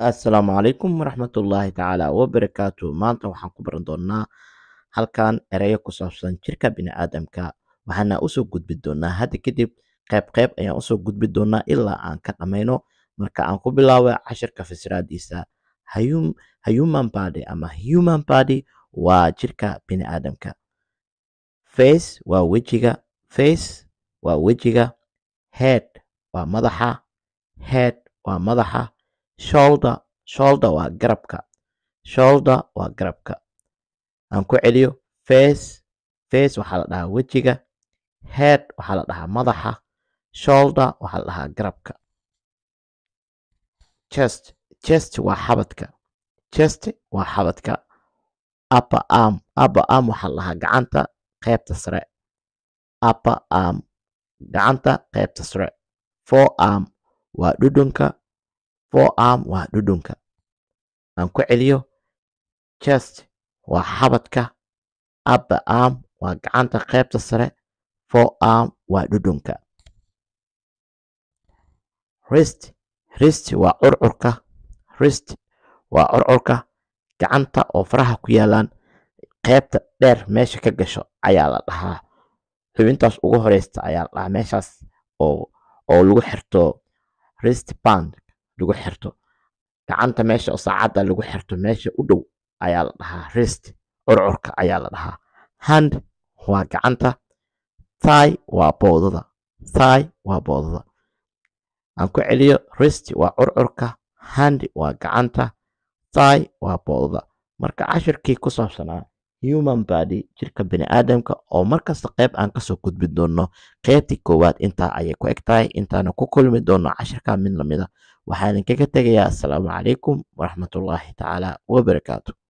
asalaamu calaykum waraxmatullaahi tacaala wabarakaatu maanta waxaan ku baran doonaa halkan ereyo ku saabsan jirka biniaadamka waxaana usoo gudbi doonaa hadda kadib qayb qayb ayaan usoo gudbi doonaa ilaa aan ka dhammayno marka aan ku bilaawa cashirka fasiraadiisa human body ama human body waa jirka biniaadamka face waa wejiga face waa wejiga head waa madaxa head waa madaxa shoulder shoulder waa garabka shoulder waa garabka aan ku celiyo face face waxaa la dhahaa wejiga head waxaa la dhahaa madaxa shoulder waxaa la dhahaa garabka chest chest waa xabadka chest waa xabadka upper arm upper arm waxaa la dhahaa gacanta qaybta sare upper arm gacanta qaybta sare forearm waa dhudhunka Forearm waa dhudhunka. Aan ku celiyo. Chest waa xabadka. Upper arm waa gacanta qaybta sare. Forearm waa dhudhunka. rist rist waa curcurka. rist waa curcurka gacanta oo faraha ku yaalaan qaybta dheer meesha ka gasho ayaa la dhahaa. Xubintaas ugu horeysta ayaa la dhahaa meeshaas oo oo lagu xirto rist band lagu xirto gacanta meesha saacadda lagu xirto meesha u dhow ayaa la dhahaa rest curcurka ayaa la dhahaa hand waa gacanta tay waa boodada tay waa boodada aan ku celiyo rest waa curcurka hand waa gacanta tay waa boodada marka cashirkii ku saabsanaa Human Body jirka bini'aadamka oo markasta qayb aan kasoo gudbi doonno qaybtii koowaad intaa ayay ku egtahay intaana ku kulmi doonno casharka mid lamid ah waxaan idinkaga tegayaa assalaamu calaykum waraxmatullaahi tacaala wabarakaatu